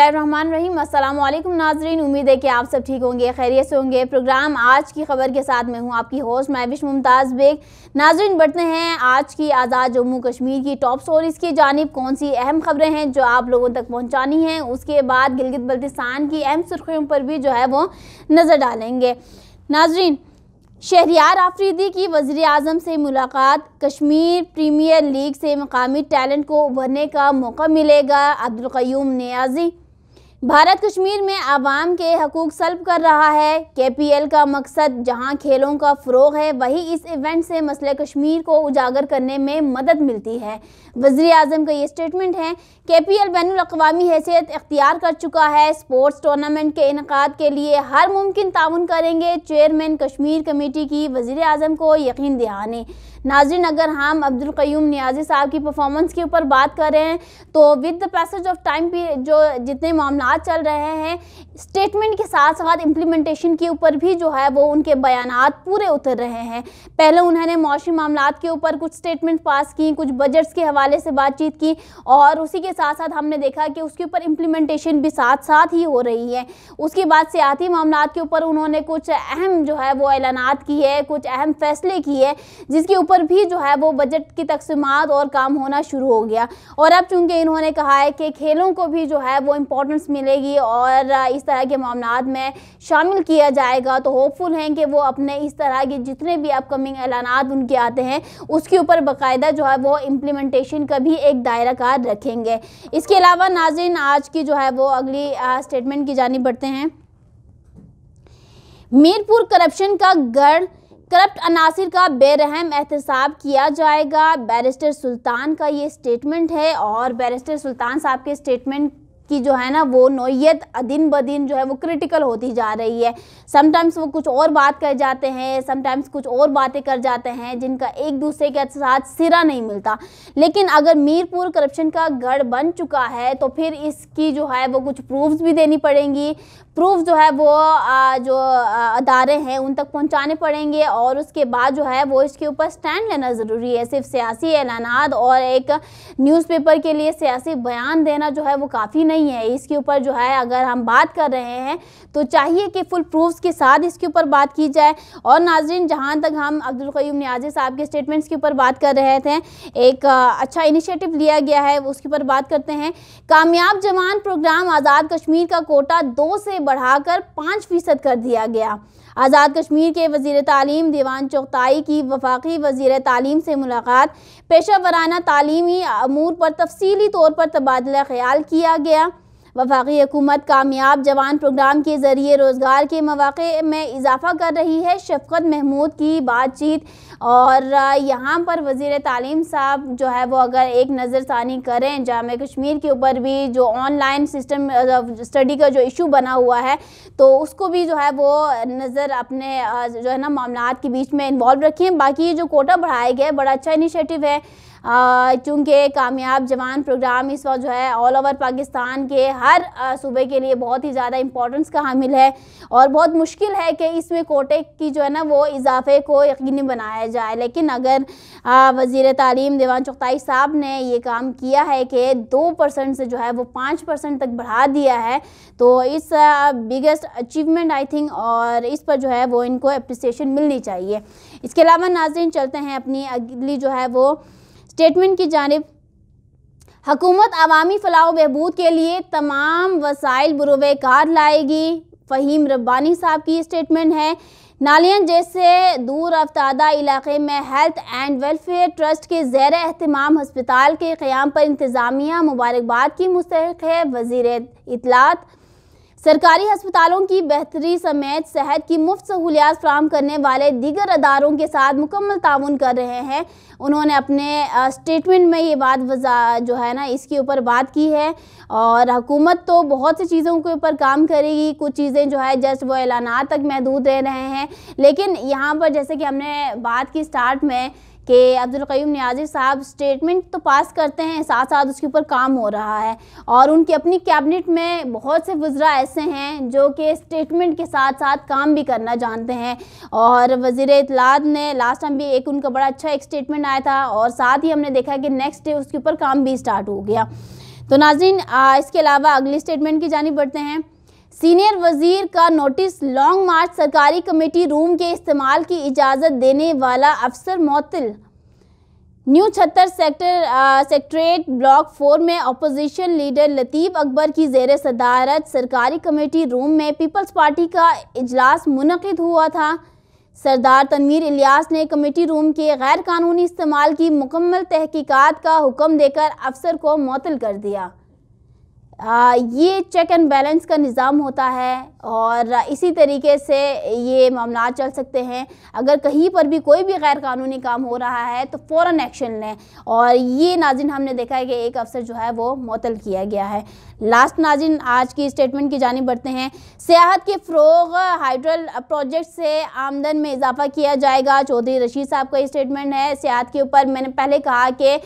रहीम अल्लाम नाजरीन उम्मीद है कि आप सब ठीक होंगे खैरियत से होंगे प्रोग्राम आज की खबर के साथ मैं हूं आपकी होस्ट महविश मुमताज़ बेग नाजरीन बढ़ते हैं आज की आज़ाद जम्मू कश्मीर की टॉप स्टोरीज़ की जानब कौन सी अहम खबरें हैं जो आप लोगों तक पहुँचानी हैं उसके बाद गिलगित बल्तिस्तान की अहम सुर्खियों पर भी जो है वो नज़र डालेंगे नाजरीन शहरियार आफरीदी की वज़ी अजम से मुलाकात कश्मीर प्रीमियर लीग से मकामी टैलेंट को उभरने का मौका मिलेगा अब्दुल क्यूम नियाजी भारत कश्मीर में आवाम के हकूक सल्ब कर रहा है के पी एल का मकसद जहां खेलों का फ़रोग है वही इस इवेंट से मसले कश्मीर को उजागर करने में मदद मिलती है वजी अजम का ये स्टेटमेंट है के पी एल बैन अवी हैसियत अख्तियार कर चुका है स्पोर्ट्स टूर्नामेंट के इनका के लिए हर मुमकिन ताउन करेंगे चेयरमैन कश्मीर कमेटी की वजी अजम को यकीन दहाने नाजिन अगर हम क्यूम न्याजी साहब की परफॉर्मेंस के ऊपर बात करें तो with the passage of time जो जितने मामला साथ चल रहे हैं स्टेटमेंट के साथ साथ इम्प्लीमेंटेशन के ऊपर भी जो है वो उनके बयान पूरे उतर रहे हैं पहले उन्होंने मौसमी मामला के ऊपर कुछ स्टेटमेंट पास की कुछ बजट्स के हवाले से बातचीत की और उसी के साथ साथ हमने देखा कि उसके ऊपर इम्प्लीमेंटेशन भी साथ साथ ही हो रही है उसके बाद सियाती मामला के ऊपर उन्होंने कुछ अहम जो है वो ऐलाना की है कुछ अहम फैसले किए जिसके ऊपर भी जो है वो बजट की तकसीमत और काम होना शुरू हो गया और अब चूंकि इन्होंने कहा है कि खेलों को भी जो है वो इम्पोर्टेंस मिल मिलेगी और इस तरह के मामला में शामिल किया जाएगा तो होपफुल हैं कि वो अपने इस तरह के जितने भी अपकमिंग ऐलान उनके आते हैं उसके ऊपर बाकायदा जो है वो इम्प्लीमेंटेशन का भी एक दायरा कार रखेंगे इसके अलावा नाजिन आज की जो है वो अगली स्टेटमेंट की जानी बढ़ते हैं मीरपुर करप्शन का गढ़ करप्ट अनासर का बेरहम एहतसाब किया जाएगा बैरिस्टर सुल्तान का ये स्टेटमेंट है और बैरिस्टर सुल्तान साहब के स्टेटमेंट की जो है ना वो नोयत दिन ब दिन जो है वो क्रिटिकल होती जा रही है समटाइम्स वो कुछ और बात कर जाते हैं समटाइम्स कुछ और बातें कर जाते हैं जिनका एक दूसरे के साथ सिरा नहीं मिलता लेकिन अगर मीरपुर करप्शन का गढ़ बन चुका है तो फिर इसकी जो है वो कुछ प्रूफ्स भी देनी पड़ेंगी प्रूफ जो है वो आ, जो अदारे हैं उन तक पहुँचाने पड़ेंगे और उसके बाद जो है वो इसके ऊपर स्टैंड लेना ज़रूरी है सिर्फ सियासी ऐलानात और एक न्यूज़पेपर के लिए सियासी बयान देना जो है वो काफ़ी नहीं है इसके ऊपर जो है अगर हम बात कर रहे हैं तो चाहिए कि फुल प्रूफ्स के साथ इसके ऊपर बात की जाए और नाजरीन जहाँ तक हम अब्दुल अब्दुल्यूम न्याजी साहब के स्टेटमेंट्स के ऊपर बात कर रहे थे एक अच्छा इनिशिएटिव लिया गया है उसके ऊपर बात करते हैं कामयाब जवान प्रोग्राम आज़ाद कश्मीर का कोटा दो से बढ़ाकर पाँच फीसद कर दिया गया आज़ाद कश्मीर के वजीर तालीम दीवान चौथाई की वफाकी वजीर तालीम से मुलाकात पेशा वराना तालीमी अमूर पर तफसीली तौर पर तबादला ख्याल किया गया वफाकी हुकूमत कामयाब जवान प्रोग्राम के ज़रिए रोज़गार के मौाक़े में इजाफा कर रही है शफकत महमूद की बातचीत और यहाँ पर वज़ी तालीम साहब जो है वो अगर एक नज़रसानी करें जाम कश्मीर के ऊपर भी जो ऑनलाइन सिस्टम स्टडी का जो इशू बना हुआ है तो उसको भी जो है वो नज़र अपने जो है ना मामला के बीच में इन्वॉल्व रखें बाकी ये जो कोटा बढ़ाए गए बड़ा अच्छा इनिशिएटिव है चूँकि कामयाब जवान प्रोग्राम इस वक्त जो है ऑल ओवर पाकिस्तान के हर सूबे के लिए बहुत ही ज़्यादा इंपॉर्टेंस का हामिल है और बहुत मुश्किल है कि इसमें कोटे की जो है ना वो इजाफे को यकीनी बनाया जाए लेकिन अगर वज़ी तालीम देवान चौकताई साहब ने ये काम किया है कि दो परसेंट से जो है वो पाँच परसेंट तक बढ़ा दिया है तो इस बिगेस्ट अचीवमेंट आई थिंक और इस पर जो है वो इनको अप्रिसिएशन मिलनी चाहिए इसके अलावा नाजरन चलते हैं अपनी अगली जो है वो स्टेटमेंट की जानब हकूमत अवामी फलाह बहबूद के लिए तमाम वसाइल बरूब कार लाएगी फ़हीम रब्बानी साहब की स्टेटमेंट है नालियन जैसे दूर अफ्तादा इलाके में हेल्थ एंड वेलफेयर ट्रस्ट के जैर अहतमाम हस्पताल के क़्याम पर इंतज़ामिया मुबारकबाद की मुस्तक है वज़ी इतलात सरकारी अस्पतालों की बेहतरी समेत सेहत की मुफ्त सहूलियात फ्राहम करने वाले दीगर अदारों के साथ मुकम्मल ताउन कर रहे हैं उन्होंने अपने स्टेटमेंट में ये बात वजा जो है ना इसके ऊपर बात की है और हुकूमत तो बहुत सी चीज़ों के ऊपर काम करेगी कुछ चीज़ें जो है जस्ट वो एलाना तक महदूद रह रहे हैं लेकिन यहाँ पर जैसे कि हमने बात की स्टार्ट में कि अब्दुल कयूम न्याजी साहब स्टेटमेंट तो पास करते हैं साथ साथ उसके ऊपर काम हो रहा है और उनकी अपनी कैबिनेट में बहुत से वज्रा ऐसे हैं जो कि स्टेटमेंट के साथ साथ काम भी करना जानते हैं और वजीर इतलात ने लास्ट टाइम भी एक उनका बड़ा अच्छा एक स्टेटमेंट आया था और साथ ही हमने देखा कि नेक्स्ट डे उसके ऊपर काम भी स्टार्ट हो गया तो नाजिन इसके अलावा अगली स्टेटमेंट की जानी बढ़ते हैं सीनियर वजीर का नोटिस लॉन्ग मार्च सरकारी कमेटी रूम के इस्तेमाल की इजाज़त देने वाला अफसर मतल न्यू छत्तर सेक्टर सेक्ट्रेट ब्लॉक फोर में अपोजिशन लीडर लतीफ़ अकबर की जेर सदारत सरकारी कमेटी रूम में पीपल्स पार्टी का इजलास मनद हुआ था सरदार तनवीर इलियास ने कमेटी रूम के गैर कानूनी इस्तेमाल की मुकम्मल तहकीकात का हुक्म देकर अफसर को मतल कर दिया ये चेक एंड बैलेंस का निज़ाम होता है और इसी तरीके से ये मामला चल सकते हैं अगर कहीं पर भी कोई भी गैर कानूनी काम हो रहा है तो फ़ौर एक्शन लें और ये नाजिन हमने देखा है कि एक अफसर जो है वो मुतल किया गया है लास्ट नाजिन आज की स्टेटमेंट की जानी बढ़ते हैं सियाहत के फ़रोग हाइड्रल प्रोजेक्ट से आमदन में इजाफा किया जाएगा चौधरी रशीद साहब का स्टेटमेंट है सियाहत के ऊपर मैंने पहले कहा कि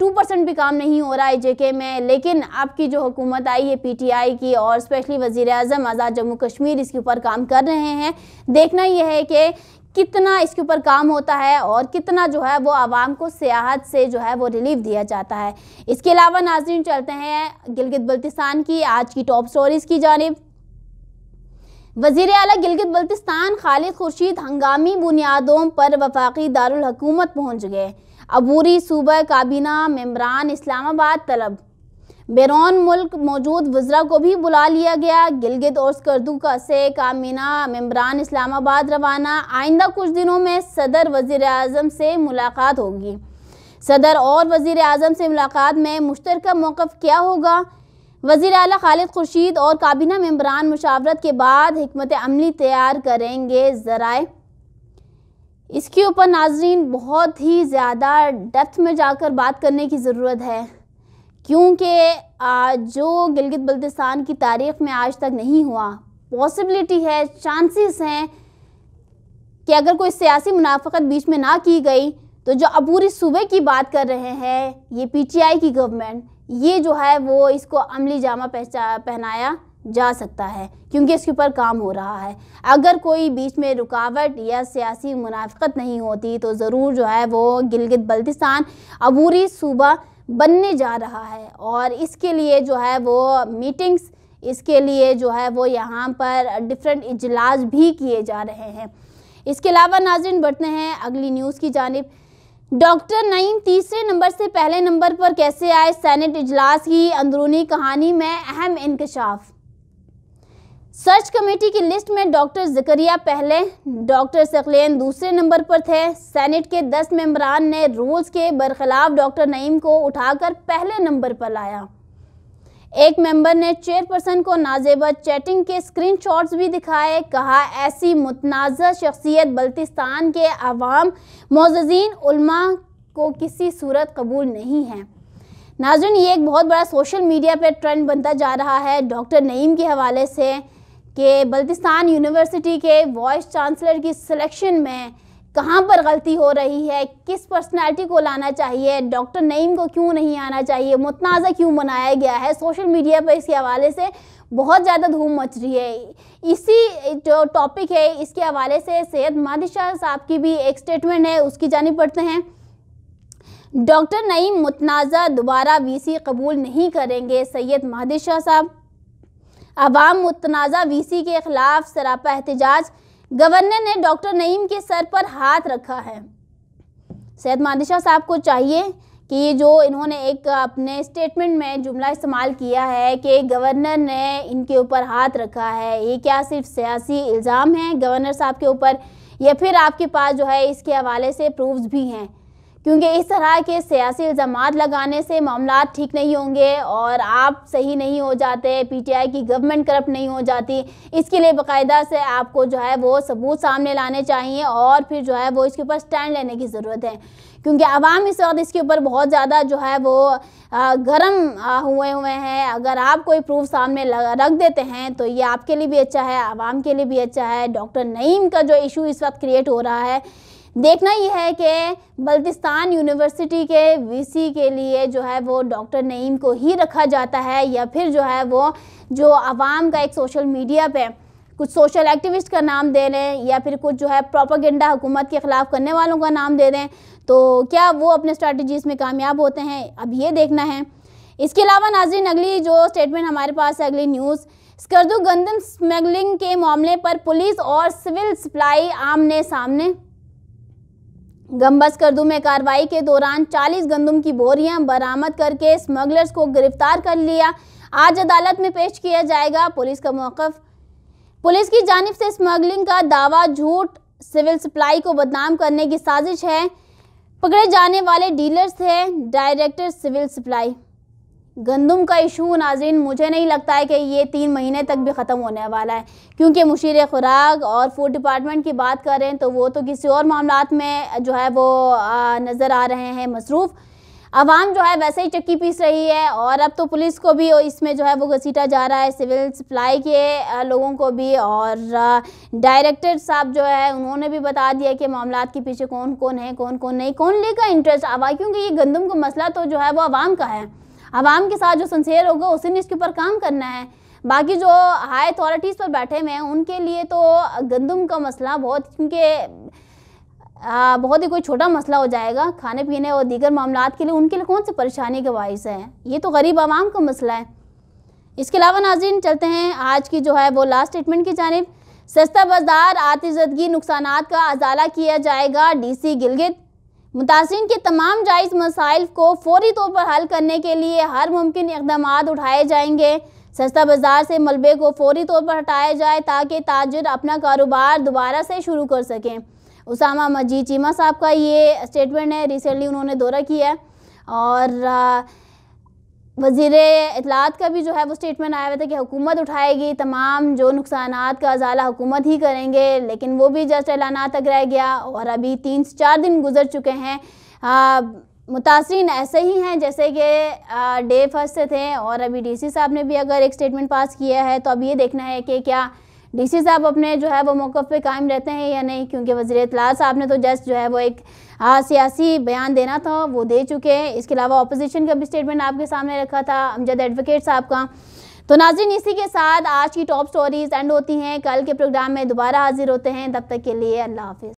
टू परसेंट भी काम नहीं हो रहा है जे के में लेकिन पंजाब की जो हुकूमत आई है पीटीआई की और स्पेशली वजीर अजम आज़ाद जम्मू कश्मीर इसके ऊपर काम कर रहे हैं देखना यह है कि कितना इसके ऊपर काम होता है और कितना जो है वो आवाम को सियाहत से जो है वो रिलीफ दिया जाता है इसके अलावा नाजरन चलते हैं गिलगित बल्तिस्तान की आज की टॉप स्टोरीज़ की जानब वजीर अला गिलगित बल्तिस्तान खालिद खुर्शीद हंगामी बुनियादों पर वफाकी दारकूमत पहुँच गए अबूरी सूबह काबीना मम्बरान इस्लामाबाद तलब बैरून मुल्क मौजूद वज्रा को भी बुला लिया गया गिलगित और स्कर्दू का से कामिना मम्बरान इस्लामाबाद रवाना आइंदा कुछ दिनों में सदर वज़ी अजम से मुलाकात होगी सदर और वज़ी अजम से मुलाकात में मुश्तर मौक़ क्या होगा वज़ी अला खालिद खुर्शीद और काबीना मम्बरान मुशावरत के बाद हमत अमली तैयार करेंगे ज़राए इसके ऊपर नाजरीन बहुत ही ज़्यादा डेप्थ में जाकर बात करने की ज़रूरत है क्योंकि जो गिलगित बल्तिस्तान की तारीख में आज तक नहीं हुआ पॉसिबिलिटी है चांसेस हैं कि अगर कोई सियासी मुनाफत बीच में ना की गई तो जो अब सूबे की बात कर रहे हैं ये पीटीआई की गवर्नमेंट ये जो है वो इसको अमली जामा पहनाया जा सकता है क्योंकि इसके ऊपर काम हो रहा है अगर कोई बीच में रुकावट या सियासी मुनाफत नहीं होती तो ज़रूर जो है वो गिलगित बल्तिस्तान अबूरी सूबा बनने जा रहा है और इसके लिए जो है वो मीटिंग्स इसके लिए जो है वो यहाँ पर डिफरेंट इजलास भी किए जा रहे हैं इसके अलावा नाजिन बढ़ते हैं अगली न्यूज़ की जानब डॉक्टर नईम तीसरे नंबर से पहले नंबर पर कैसे आए सैनेट इजलास की अंदरूनी कहानी में अहम इंकशाफ़ सर्च कमेटी की लिस्ट में डॉक्टर जकरिया पहले डॉक्टर सकलेन दूसरे नंबर पर थे सेनेट के दस मेंबरान ने रूल्स के बरखिलाफ डॉक्टर नईम को उठाकर पहले नंबर पर लाया एक मेंबर ने चेयरपर्सन को नाजेबा चैटिंग के स्क्रीनशॉट्स भी दिखाए कहा ऐसी मुतनाज़ शख्सियत बल्तिस्तान के आवाम मोजीन को किसी सूरत कबूल नहीं है नाजन ये एक बहुत बड़ा सोशल मीडिया पर ट्रेंड बनता जा रहा है डॉक्टर नईम के हवाले से कि बल्तिस्तान यूनिवर्सिटी के वाइस चांसलर की सिलेक्शन में कहाँ पर गलती हो रही है किस पर्सनालिटी को लाना चाहिए डॉक्टर नईम को क्यों नहीं आना चाहिए मुतनाज़ा क्यों बनाया गया है सोशल मीडिया पर इसके हवाले से बहुत ज़्यादा धूम मच रही है इसी जो टॉपिक है इसके हवाले से सैयद मादिशाह साहब की भी एक स्टेटमेंट है उसकी जानी पढ़ते हैं डॉक्टर नईम मुतनाज़ा दोबारा वीसी कबूल नहीं करेंगे सैयद मादी शाह साहब आवाम मुतनाज़ा वीसी के खिलाफ सरापा एहतजाज गवर्नर ने डॉक्टर नईम के सर पर हाथ रखा है सैद मादिशाह साहब को चाहिए कि ये जो इन्होंने एक अपने स्टेटमेंट में जुमला इस्तेमाल किया है कि गवर्नर ने इनके ऊपर हाथ रखा है ये क्या सिर्फ सियासी इल्ज़ाम है गवर्नर साहब के ऊपर या फिर आपके पास जो है इसके हवाले से प्रूफ्स भी हैं क्योंकि इस तरह के सियासी इल्ज़ाम लगाने से मामला ठीक नहीं होंगे और आप सही नहीं हो जाते पीटीआई की गवर्नमेंट करप्ट नहीं हो जाती इसके लिए बाकायदा से आपको जो है वो सबूत सामने लाने चाहिए और फिर जो है वो इसके ऊपर स्टैंड लेने की ज़रूरत है क्योंकि आवाम इस वक्त इसके ऊपर बहुत ज़्यादा जो है वो गर्म हुए हुए हैं अगर आप कोई प्रूफ सामने रख देते हैं तो ये आपके लिए भी अच्छा है आवाम के लिए भी अच्छा है डॉक्टर नईम का जो इशू इस वक्त क्रिएट हो रहा है देखना यह है कि बल्तिस्तान यूनिवर्सिटी के वीसी के लिए जो है वो डॉक्टर नईम को ही रखा जाता है या फिर जो है वो जो आवाम का एक सोशल मीडिया पे कुछ सोशल एक्टिविस्ट का नाम दे दें या फिर कुछ जो है प्रोपागेंडा हुकूमत के ख़िलाफ़ करने वालों का नाम दे दें तो क्या वो अपने स्ट्रेटजीज में कामयाब होते हैं अब ये देखना है इसके अलावा नाजरीन अगली जो स्टेटमेंट हमारे पास है अगली न्यूज़ स्कर्दू गंदम स्मगलिंग के मामले पर पुलिस और सिविल सप्लाई आमने सामने गम्बस्कर में कार्रवाई के दौरान 40 गंदम की बोरियां बरामद करके स्मगलर्स को गिरफ्तार कर लिया आज अदालत में पेश किया जाएगा पुलिस का मौकफ पुलिस की जानब से स्मगलिंग का दावा झूठ सिविल सप्लाई को बदनाम करने की साजिश है पकड़े जाने वाले डीलर्स हैं डायरेक्टर सिविल सप्लाई गंदम का इशू नाजिन मुझे नहीं लगता है कि ये तीन महीने तक भी ख़त्म होने वाला है क्योंकि मुशीर खुराक और फूड डिपार्टमेंट की बात करें तो वो तो किसी और मामला में जो है वो नज़र आ रहे हैं मसरूफ़ आवाम जो है वैसे ही चक्की पीस रही है और अब तो पुलिस को भी इसमें जो है वो घसीटा जा रहा है सिविल सप्लाई के लोगों को भी और डायरेक्टर साहब जो है उन्होंने भी बता दिया कि मामला के पीछे कौन कौन है कौन कौन नहीं कौन लेगा इंटरेस्ट आवा क्योंकि ये गंदम का मसला तो जो है वो आवाम का है आवाम के साथ जो सन्सेयर होगा उसे ने इसके ऊपर काम करना है बाकी जो हाई अथॉरिटीज़ पर बैठे हुए हैं उनके लिए तो गंदम का मसला बहुत क्योंकि बहुत ही कोई छोटा मसला हो जाएगा खाने पीने और दीगर मामला के लिए उनके लिए कौन सी परेशानी का बायस है ये तो गरीब आवाम का मसला है इसके अलावा नाजिन चलते हैं आज की जो है वो लास्ट स्टेटमेंट की जानब सस्ता बाजार आतजदगी नुकसान का अजाला किया जाएगा डी सी गिलगित मुतासरीन के तमाम जायज़ मसाइल को फौरी तौर पर हल करने के लिए हर मुमकिन इकदाम उठाए जाएंगे सस्ता बाज़ार से मलबे को फौरी तौर पर हटाया जाए ताकि ताजर अपना कारोबार दोबारा से शुरू कर सकें उसामा मजीद चीमा साहब का ये स्टेटमेंट है रिसेंटली उन्होंने दौरा किया है और वजीर इतलात का भी जो है वो स्टेटमेंट आया हुआ था कि हुकूमत उठाएगी तमाम जो नुकसान का अजाला हुकूमत ही करेंगे लेकिन वो भी जस्ट ऐलाना तक रह गया और अभी तीन से चार दिन गुजर चुके हैं मुतासरीन ऐसे ही हैं जैसे कि डे फर्स्ट से थे और अभी डीसी साहब ने भी अगर एक स्टेटमेंट पास किया है तो अब ये देखना है कि क्या डी सी साहब अपने जो है वो मौक़ पे कायम रहते हैं या नहीं क्योंकि वजी अतला साहब ने तो जस्ट जो है वो एक सियासी बयान देना था वो दे चुके हैं इसके अलावा अपोजिशन का भी स्टेटमेंट आपके सामने रखा था अमजद एडवोकेट साहब का तो नाजिन इसी के साथ आज की टॉप स्टोरीज एंड होती हैं कल के प्रोग्राम में दोबारा हाजिर होते हैं तब तक के लिए अल्लाह हाफ